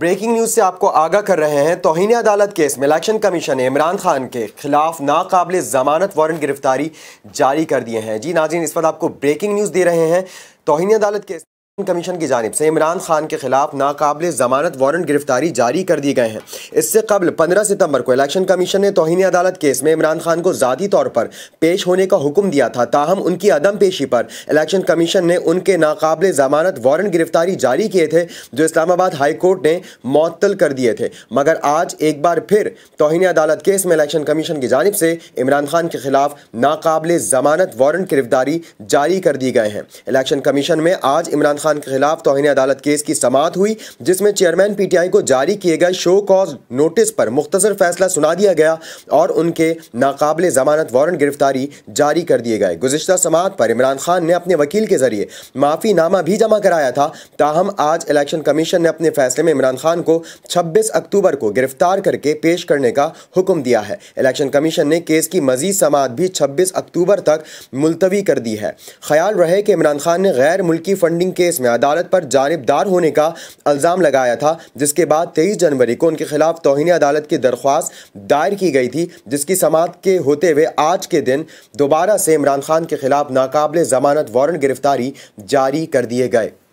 breaking news سے آپ کو آگاہ کر رہے ہیں توہین عدالت کیس میں الیکشن کمیشن نے عمران خان کے خلاف ناقابل ضمانت وارنٹ گرفتاری جاری کر دیے ہیں جی ناظرین اس وقت آپ کو بریکنگ نیوز دے رہے ہیں توہین عدالت کیس کمیشن کی جانب سے عمران خان کے خلاف ناقابل ضمانت وارنٹ گرفتاری جاری کر دی گئے ہیں اس سے قبل پندرہ ستمبر کو الیکشن کمیشن نے توہین عدالت کیس میں عمران خان کو ذاتی طور پر پیش ہونے کا حکم دیا تھا تاہم ان کی عدم پیشی پر الیکشن کمیشن نے ان کے ناقابل ضمانت وارنٹ گرفتاری جاری کیے تھے جو اسلام آباد ہائی کورٹ نے معطل کر دیے تھے مگر آج ایک بار پھر توہین عدالت کیس میں الیکشن کمیشن کی جانب سے عمران خان کے خلاف ناقابل ضمانت وارنٹ گرفتاری جاری کر دی گئے ہیں الیکشن کمیشن میں آج عمران خان خان کے خلاف توہین عدالت کیس کی سماعت ہوئی جس میں چیئرمین پی ٹی آئی کو جاری کیے گئے شو نوٹس پر مختصر فیصلہ سنا دیا گیا اور ان کے ناقابل ضمانت وارنٹ گرفتاری جاری کر دیے گئے گزشتہ سماعت پر عمران خان نے اپنے وکیل کے ذریعے معافی نامہ بھی جمع کرایا تھا تاہم آج الیکشن کمیشن نے اپنے فیصلے میں عمران خان کو 26 اکتوبر کو گرفتار کر کے پیش کرنے کا حکم دیا ہے الیکشن کمیشن نے کیس کی مزید سماعت بھی 26 اکتوبر تک ملتوی کر دی ہے خیال رہے کہ عمران خان نے غیر ملکی فنڈنگ کے کیس میں عدالت پر جانبدار ہونے کا الزام لگایا تھا جس کے بعد تیئیس جنوری کو ان کے خلاف توہین عدالت کی درخواست دائر کی گئی تھی جس کی سماعت کے ہوتے ہوئے آج کے دن دوبارہ سے عمران خان کے خلاف ناقابل ضمانت وارنٹ گرفتاری جاری کر دیے گئے